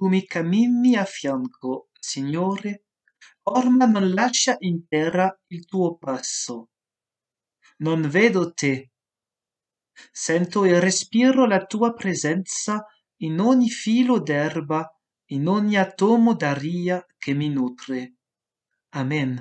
tu mi cammini a fianco, Signore, orma non lascia in terra il tuo passo. Non vedo te. Sento e respiro la tua presenza in ogni filo d'erba, in ogni atomo d'aria che mi nutre. Amen.